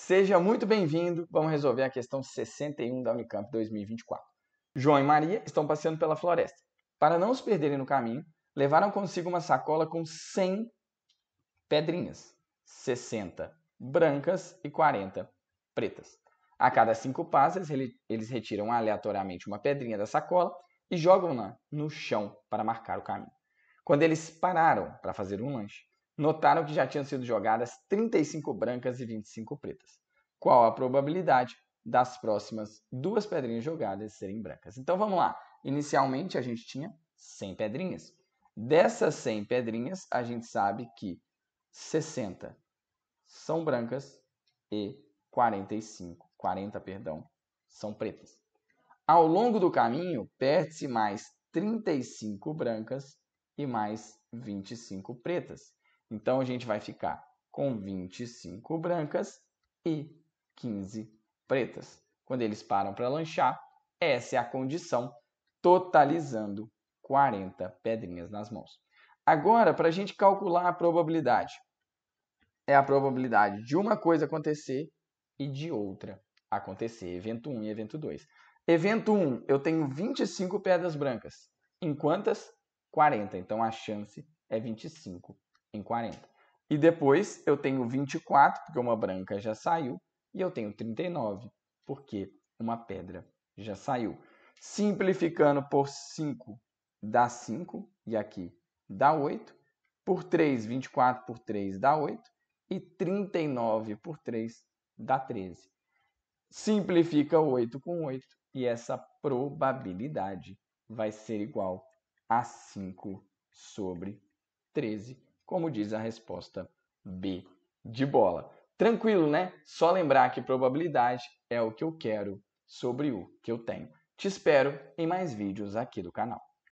Seja muito bem-vindo. Vamos resolver a questão 61 da Unicamp 2024. João e Maria estão passeando pela floresta. Para não se perderem no caminho, levaram consigo uma sacola com 100 pedrinhas, 60 brancas e 40 pretas. A cada cinco passos, eles retiram aleatoriamente uma pedrinha da sacola e jogam-na no chão para marcar o caminho. Quando eles pararam para fazer um lanche, notaram que já tinham sido jogadas 35 brancas e 25 pretas. Qual a probabilidade das próximas duas pedrinhas jogadas serem brancas? Então vamos lá. Inicialmente a gente tinha 100 pedrinhas. Dessas 100 pedrinhas, a gente sabe que 60 são brancas e 45, 40, perdão, são pretas. Ao longo do caminho, perde-se mais 35 brancas e mais 25 pretas. Então a gente vai ficar com 25 brancas e 15 pretas. Quando eles param para lanchar, essa é a condição, totalizando 40 pedrinhas nas mãos. Agora, para a gente calcular a probabilidade, é a probabilidade de uma coisa acontecer e de outra acontecer, evento 1 e evento 2. Evento 1, eu tenho 25 pedras brancas. Em quantas? 40. Então a chance é 25 em 40. E depois eu tenho 24, porque uma branca já saiu, e eu tenho 39, porque uma pedra já saiu. Simplificando por 5 dá 5, e aqui dá 8. Por 3, 24 por 3 dá 8. E 39 por 3 dá 13. Simplifica 8 com 8, e essa probabilidade vai ser igual a 5 sobre 13 como diz a resposta B de bola. Tranquilo, né? Só lembrar que probabilidade é o que eu quero sobre o que eu tenho. Te espero em mais vídeos aqui do canal.